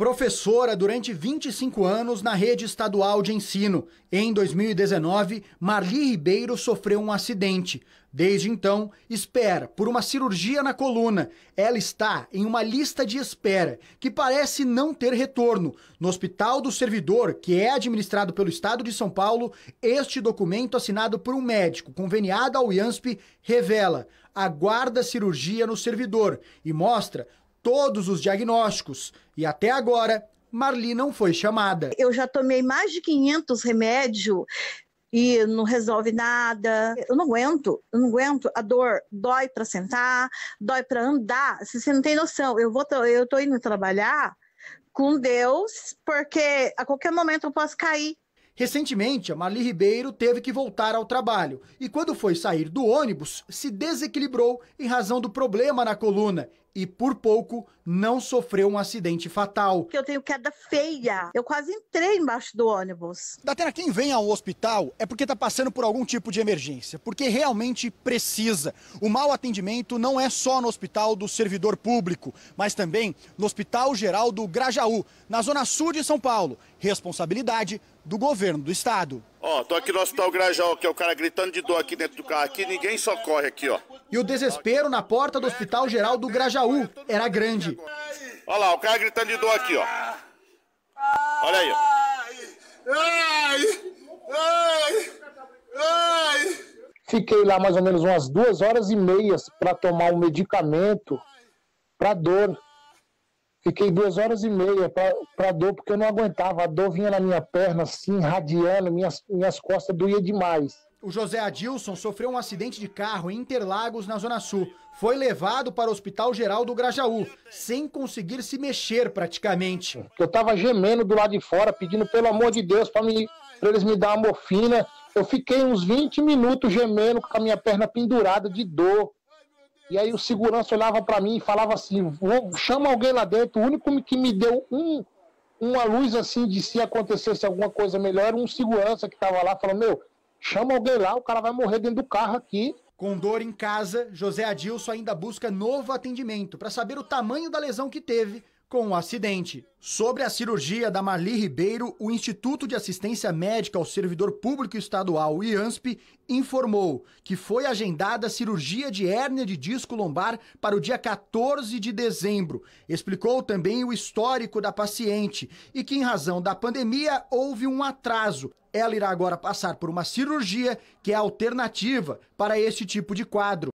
Professora durante 25 anos na rede estadual de ensino. Em 2019, Marli Ribeiro sofreu um acidente. Desde então, espera por uma cirurgia na coluna. Ela está em uma lista de espera que parece não ter retorno. No Hospital do Servidor, que é administrado pelo Estado de São Paulo, este documento assinado por um médico conveniado ao IANSP revela aguarda cirurgia no servidor e mostra todos os diagnósticos e até agora Marli não foi chamada. Eu já tomei mais de 500 remédios e não resolve nada. Eu não aguento, eu não aguento. A dor dói para sentar, dói para andar. Você não tem noção. Eu vou, eu tô indo trabalhar com Deus porque a qualquer momento eu posso cair. Recentemente, a Marli Ribeiro teve que voltar ao trabalho e, quando foi sair do ônibus, se desequilibrou em razão do problema na coluna e por pouco não sofreu um acidente fatal. Eu tenho queda feia. Eu quase entrei embaixo do ônibus. Datena, quem vem ao hospital é porque está passando por algum tipo de emergência, porque realmente precisa. O mau atendimento não é só no hospital do servidor público, mas também no Hospital Geral do Grajaú, na zona sul de São Paulo. Responsabilidade do governo do estado. Ó, oh, tô aqui no Hospital Grajaú, que é o cara gritando de dor aqui dentro do carro aqui, ninguém socorre aqui, ó e o desespero na porta do Hospital Geral do Grajaú era grande. Olha lá, o cara gritando de dor aqui, ó. Olha aí. Ai, ai, ai. Fiquei lá mais ou menos umas duas horas e meias para tomar um medicamento para dor. Fiquei duas horas e meia para dor, porque eu não aguentava. A dor vinha na minha perna, assim, radiando, minhas, minhas costas doía demais. O José Adilson sofreu um acidente de carro em Interlagos, na Zona Sul. Foi levado para o Hospital Geral do Grajaú, sem conseguir se mexer praticamente. Eu estava gemendo do lado de fora, pedindo pelo amor de Deus para eles me dar a morfina. Eu fiquei uns 20 minutos gemendo com a minha perna pendurada de dor. E aí o segurança olhava para mim e falava assim: chama alguém lá dentro. O único que me deu um, uma luz assim de se acontecesse alguma coisa melhor era um segurança que estava lá, falou: meu Chama alguém lá, o cara vai morrer dentro do carro aqui. Com dor em casa, José Adilson ainda busca novo atendimento para saber o tamanho da lesão que teve, com o um acidente. Sobre a cirurgia da Marli Ribeiro, o Instituto de Assistência Médica ao Servidor Público Estadual, IANSP, informou que foi agendada a cirurgia de hérnia de disco lombar para o dia 14 de dezembro. Explicou também o histórico da paciente e que, em razão da pandemia, houve um atraso. Ela irá agora passar por uma cirurgia que é alternativa para este tipo de quadro.